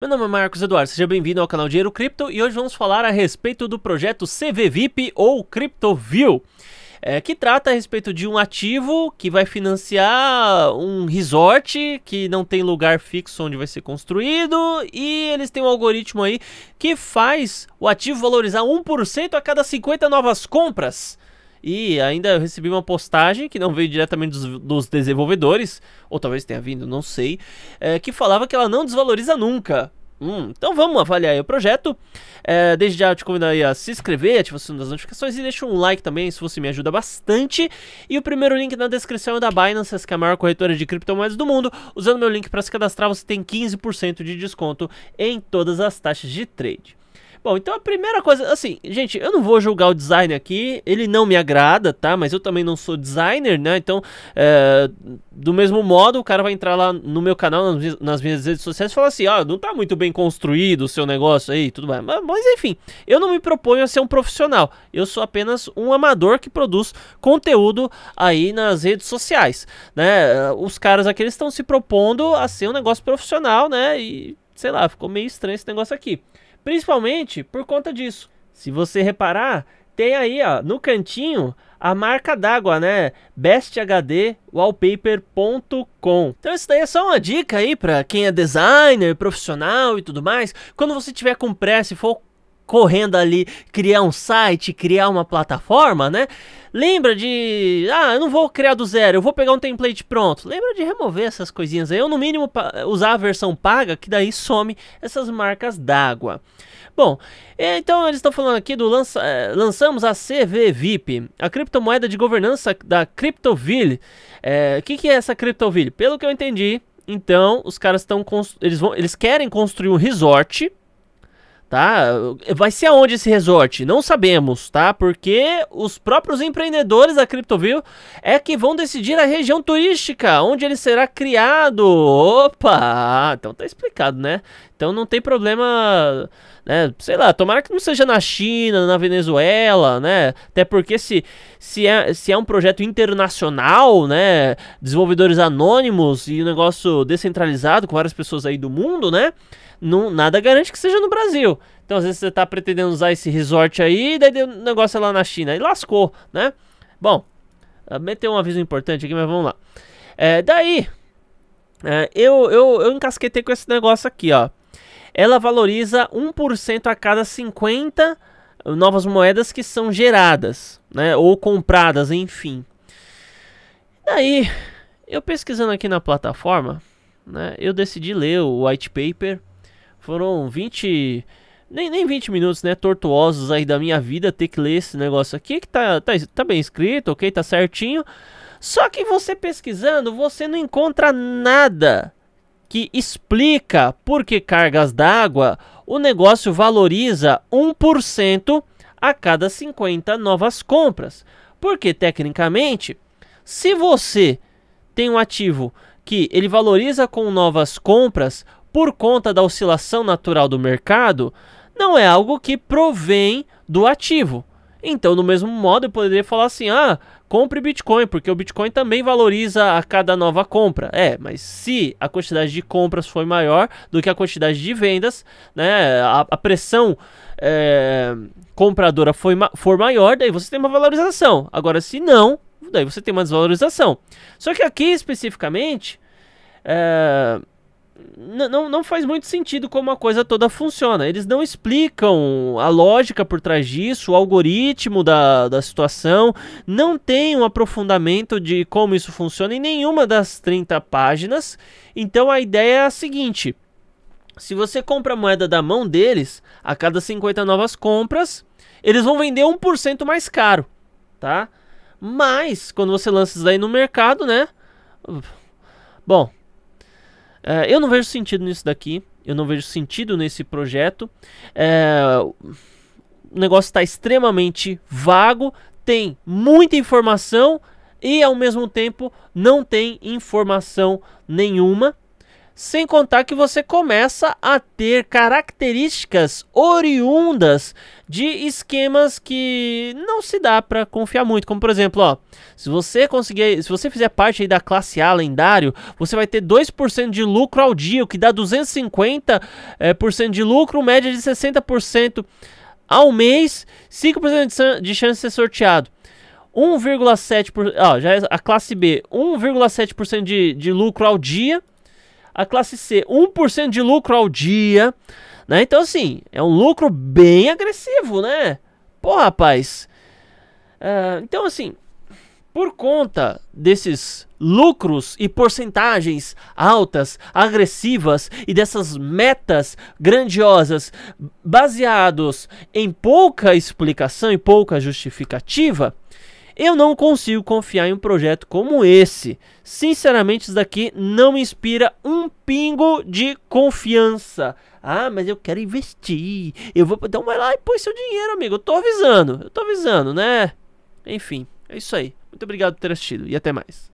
Meu nome é Marcos Eduardo, seja bem-vindo ao canal Dinheiro Cripto e hoje vamos falar a respeito do projeto CVVIP ou CryptoView, é, que trata a respeito de um ativo que vai financiar um resort que não tem lugar fixo onde vai ser construído e eles têm um algoritmo aí que faz o ativo valorizar 1% a cada 50 novas compras. E ainda eu recebi uma postagem que não veio diretamente dos, dos desenvolvedores, ou talvez tenha vindo, não sei, é, que falava que ela não desvaloriza nunca. Hum, então vamos avaliar o projeto. É, desde já te convido a se inscrever, ativar o sininho das notificações e deixa um like também, se você me ajuda bastante. E o primeiro link na descrição é da Binance, que é a maior corretora de criptomoedas do mundo. Usando meu link para se cadastrar, você tem 15% de desconto em todas as taxas de trade. Bom, então a primeira coisa, assim, gente, eu não vou julgar o design aqui, ele não me agrada, tá? Mas eu também não sou designer, né? Então, é, do mesmo modo, o cara vai entrar lá no meu canal, nas, minhas redes sociais, e falar assim: ó, ah, não tá muito bem construído o seu negócio aí, tudo bem Mas, mas, enfim, eu não me proponho a ser um profissional, eu sou apenas um amador que produz conteúdo aí nas redes sociais, né? Os caras aqui estão se propondo a ser um negócio profissional, né? E sei lá, ficou meio estranho esse negócio aqui. Principalmente por conta disso. Se você reparar, tem aí ó, no cantinho a marca d'água, né? besthdwallpaper.com. Então isso daí é só uma dica aí para quem é designer, profissional e tudo mais. Quando você tiver com pressa e for correndo ali criar um site, criar uma plataforma, né? Lembra de, ah, eu não vou criar do zero, eu vou pegar um template pronto. Lembra de remover essas coisinhas aí, ou no mínimo usar a versão paga, que daí some essas marcas d'água. Bom, é, então eles estão falando aqui do lança, é, lançamos a VIP a criptomoeda de governança da Cryptoville. O é, que, que é essa Cryptoville? Pelo que eu entendi, então os caras estão eles eles querem construir um resort tá? Vai ser aonde esse resort? Não sabemos, tá? Porque os próprios empreendedores da CryptoView é que vão decidir a região turística, onde ele será criado. Opa! Ah, então tá explicado, né? Então não tem problema né? Sei lá, tomara que não seja na China, na Venezuela, né? Até porque se, se, é, se é um projeto internacional, né? Desenvolvedores anônimos e um negócio descentralizado com várias pessoas aí do mundo, né? Não, nada garante que seja no Brasil. Então, às vezes você tá pretendendo usar esse resort aí, daí deu um negócio lá na China e lascou, né? Bom, eh, meteu um aviso importante aqui, mas vamos lá. É, daí, é, eu, eu, eu encasquetei com esse negócio aqui, ó ela valoriza 1% a cada 50 novas moedas que são geradas, né, ou compradas, enfim. Daí, eu pesquisando aqui na plataforma, né, eu decidi ler o white paper. Foram 20 nem, nem 20 minutos, né, tortuosos aí da minha vida ter que ler esse negócio aqui que tá, tá, tá bem escrito, OK, tá certinho. Só que você pesquisando, você não encontra nada que explica por que cargas d'água o negócio valoriza 1% a cada 50 novas compras. Porque tecnicamente, se você tem um ativo que ele valoriza com novas compras por conta da oscilação natural do mercado, não é algo que provém do ativo, então, do mesmo modo, eu poderia falar assim: ah, compre Bitcoin, porque o Bitcoin também valoriza a cada nova compra. É, mas se a quantidade de compras foi maior do que a quantidade de vendas, né, a, a pressão é, compradora foi, for maior, daí você tem uma valorização. Agora, se não, daí você tem uma desvalorização. Só que aqui especificamente. É, não, não faz muito sentido como a coisa toda funciona. Eles não explicam a lógica por trás disso, o algoritmo da, da situação. Não tem um aprofundamento de como isso funciona em nenhuma das 30 páginas. Então a ideia é a seguinte: se você compra a moeda da mão deles, a cada 50 novas compras, eles vão vender 1% mais caro, tá? Mas, quando você lança isso aí no mercado, né? Bom, Uh, eu não vejo sentido nisso daqui. Eu não vejo sentido nesse projeto. É, o negócio está extremamente vago. Tem muita informação e ao mesmo tempo não tem informação nenhuma. Sem contar que você começa a ter características oriundas de esquemas que não se dá para confiar muito, como por exemplo, ó, se você conseguir, se você fizer parte da classe A lendário, você vai ter 2% de lucro ao dia, o que dá 250% é, eh, por cento de lucro, média de 60% ao mês, 5% de chance de ser sorteado. 1,7%, ó, já é a classe B, 1,7% de, de lucro ao dia, a classe C 1% de lucro ao dia, né? Então assim, é um lucro bem agressivo, né? Pô, rapaz. Uh, então assim, por conta desses lucros e porcentagens altas, agressivas e dessas metas grandiosas baseados em pouca explicação e pouca justificativa, eu não consigo confiar em um projeto como esse. Sinceramente, isso daqui não me inspira um pingo de confiança. Ah, mas eu quero investir. Eu vou. Então vai lá e põe seu dinheiro, amigo. Eu tô avisando. Eu tô avisando, né? Enfim, é isso aí. Muito obrigado por ter assistido e até mais.